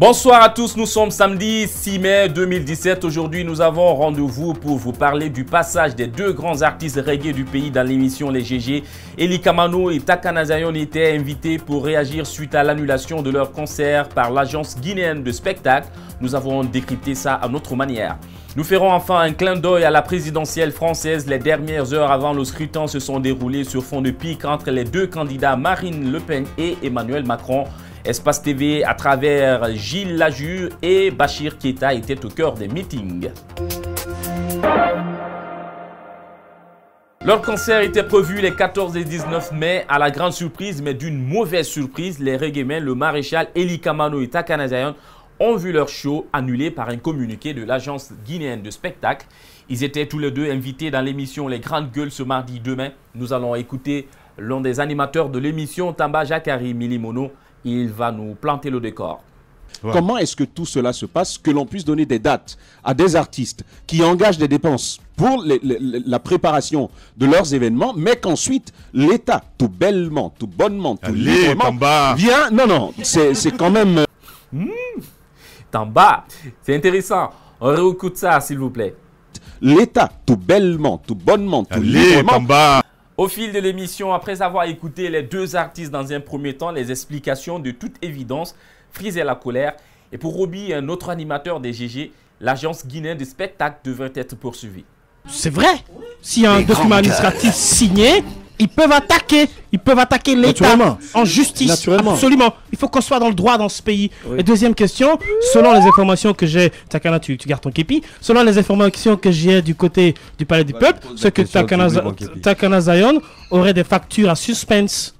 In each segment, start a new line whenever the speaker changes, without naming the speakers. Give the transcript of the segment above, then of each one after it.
Bonsoir à tous, nous sommes samedi 6 mai 2017. Aujourd'hui, nous avons rendez-vous pour vous parler du passage des deux grands artistes reggae du pays dans l'émission Les GG. Eli Kamano et Takana ont étaient invités pour réagir suite à l'annulation de leur concert par l'agence guinéenne de spectacle. Nous avons décrypté ça à notre manière. Nous ferons enfin un clin d'œil à la présidentielle française. Les dernières heures avant le scrutin se sont déroulées sur fond de pique entre les deux candidats Marine Le Pen et Emmanuel Macron. Espace TV à travers Gilles Lajure et Bachir Keita étaient au cœur des meetings. Leur concert était prévu les 14 et 19 mai à la grande surprise, mais d'une mauvaise surprise, les reggaemen, le maréchal Eli Kamano et Zayon, ont vu leur show annulé par un communiqué de l'agence guinéenne de spectacle. Ils étaient tous les deux invités dans l'émission Les Grandes Gueules ce mardi demain. Nous allons écouter l'un des animateurs de l'émission, Tamba Jacari Milimono, il va nous planter le décor. Comment est-ce que tout cela se passe Que l'on puisse donner des dates à des artistes qui engagent des dépenses pour la préparation de leurs événements, mais qu'ensuite l'État, tout bellement, tout bonnement, tout Allez, librement, vient... Non, non, c'est quand même... Euh, hmm. t'en bas, c'est intéressant. On réécoute ça, s'il vous plaît. L'État, tout bellement, tout bonnement, tout Allez, librement... Au fil de l'émission, après avoir écouté les deux artistes dans un premier temps, les explications de toute évidence frisaient la colère. Et pour Roby, un autre animateur des GG, l'agence guinéenne de spectacle devrait être poursuivie. C'est vrai S'il y a un document administratif signé, ils peuvent attaquer, ils peuvent attaquer l'État en justice. Absolument. Il faut qu'on soit dans le droit dans ce pays. Et deuxième question, selon les informations que j'ai, Takana, tu, gardes ton képi. Selon les informations que j'ai du côté du Palais du Peuple, ce que Takana, Takana aurait des factures à suspense.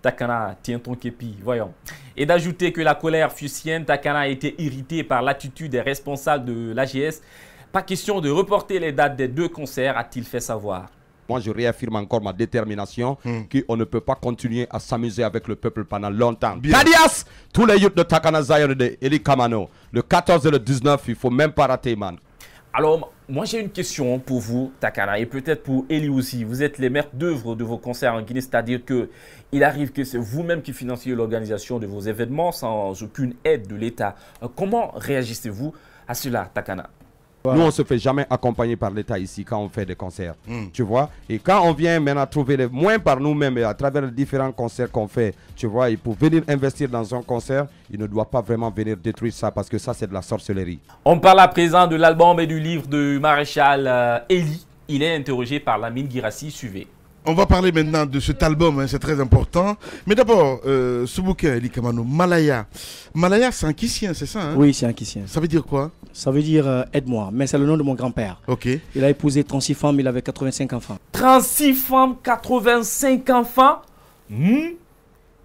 Takana, tiens ton képi, voyons. Et d'ajouter que la colère fut sienne, Takana a été irrité par l'attitude des responsables de l'AGS. Pas question de reporter les dates des deux concerts, a-t-il fait savoir moi je réaffirme encore ma détermination hmm. qu'on ne peut pas continuer à s'amuser avec le peuple pendant longtemps. Tadias, tous les youths de Takana Zion et de Eli Kamano, le 14 et le 19, il ne faut même pas rater, man. Alors, moi j'ai une question pour vous, Takana, et peut-être pour Eli aussi. Vous êtes les maîtres d'œuvre de vos concerts en Guinée, c'est-à-dire qu'il arrive que c'est vous-même qui financiez l'organisation de vos événements sans aucune aide de l'État. Euh, comment réagissez-vous à cela, Takana nous, on se fait jamais accompagner par l'État ici quand on fait des concerts. Hmm. Tu vois Et quand on vient maintenant trouver les moins par nous-mêmes à travers les différents concerts qu'on fait, tu vois, et pour venir investir dans un concert, il ne doit pas vraiment venir détruire ça parce que ça, c'est de la sorcellerie. On parle à présent de l'album et du livre de Maréchal euh, Eli. il est interrogé par Lamine Girassi. Suivez on va parler maintenant de cet album, hein, c'est très important. Mais d'abord, euh, ce bouquin, Kamano, Malaya. Malaya, c'est un Kissien, c'est ça hein? Oui, c'est un Kissien. Ça veut dire quoi Ça veut dire euh, aide-moi, mais c'est le nom de mon grand-père. Ok. Il a épousé 36 femmes, il avait 85 enfants. 36 femmes, 85 enfants hmm?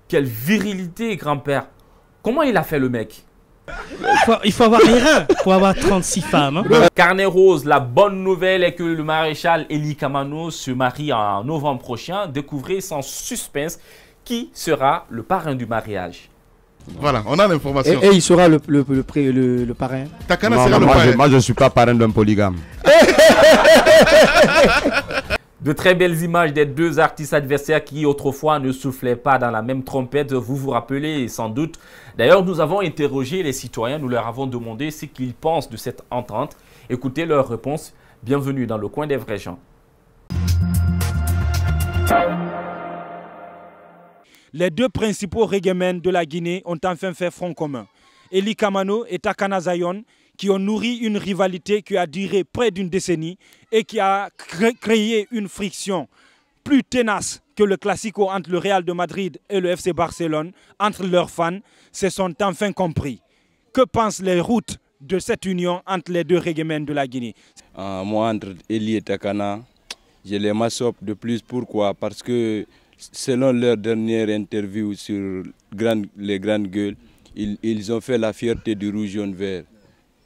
Quelle virilité, grand-père Comment il a fait le mec il faut avoir avoir 36 femmes. Hein. Carnet Rose, la bonne nouvelle est que le maréchal Eli Kamano se marie en novembre prochain. Découvrez sans suspense qui sera le parrain du mariage. Voilà, on a l'information. Et, il sera le, le, le, parrain. Takana sera le parrain. Je, moi, je ne suis pas parrain d'un polygame. De très belles images des deux artistes adversaires qui autrefois ne soufflaient pas dans la même trompette, vous vous rappelez sans doute. D'ailleurs, nous avons interrogé les citoyens, nous leur avons demandé ce qu'ils pensent de cette entente. Écoutez leur réponse. Bienvenue dans le coin des vrais gens. Les deux principaux régiments de la Guinée ont enfin fait front commun. Eli Kamano et Takana qui ont nourri une rivalité qui a duré près d'une décennie et qui a créé une friction plus tenace que le classico entre le Real de Madrid et le FC Barcelone, entre leurs fans, se sont enfin compris. Que pensent les routes de cette union entre les deux régiments de la Guinée ah, Moi, entre Elie et Takana, je les m'assope de plus. Pourquoi Parce que selon leur dernière interview sur les grandes gueules, ils ont fait la fierté du rouge-jaune-vert.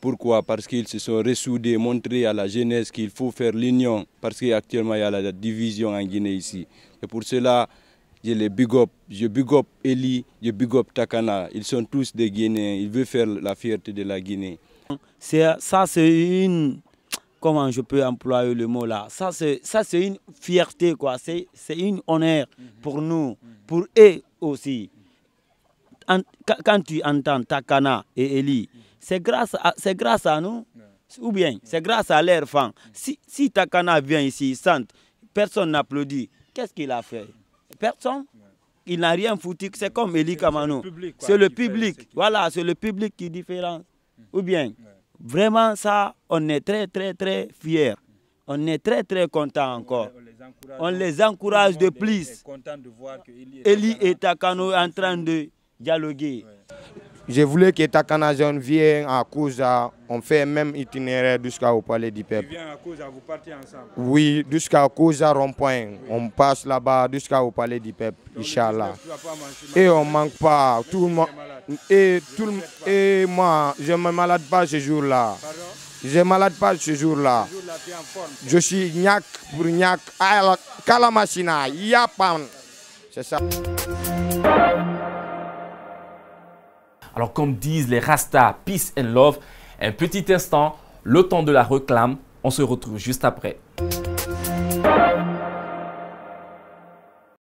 Pourquoi Parce qu'ils se sont ressoudés, montrés à la jeunesse qu'il faut faire l'union, parce qu'actuellement il y a la division en Guinée ici. Et pour cela, je les big up, je big up Eli, je big up Takana. Ils sont tous des Guinéens, ils veulent faire la fierté de la Guinée. Ça c'est une, comment je peux employer le mot là, ça c'est une fierté quoi, c'est une honneur pour nous, pour eux aussi. quand tu entends Takana et Eli, c'est grâce, à, grâce à nous, ou bien c'est grâce à leurs fans. Mm. Si, si Takana vient ici, il sent, personne n'applaudit, qu'est-ce qu'il a fait Personne il n'a rien foutu. C'est comme Eli Kamano. C'est le public. voilà, c'est le public qui différence. Mm. Ou bien, vraiment ça, on est très, très, très fiers. On est très, très content encore. On les, encourage, de plus. Eli et Takano sont en train de dialoguer. Je voulais que Zone vienne à cause, on fait même itinéraire au palais du peuple. Il à cause, vous partez ensemble Oui, jusqu'à cause rond-point. On passe là-bas jusqu'au palais du peuple, Inch'Allah. Et on ne manque pas. tout et, tout et moi, je ne me malade pas ce jour-là. Je ne malade pas ce jour-là. je suis gnac pour gnac. Kalamachina, Yapan. C'est ça. Alors comme disent les rastas, peace and love, un petit instant, le temps de la réclame. on se retrouve juste après.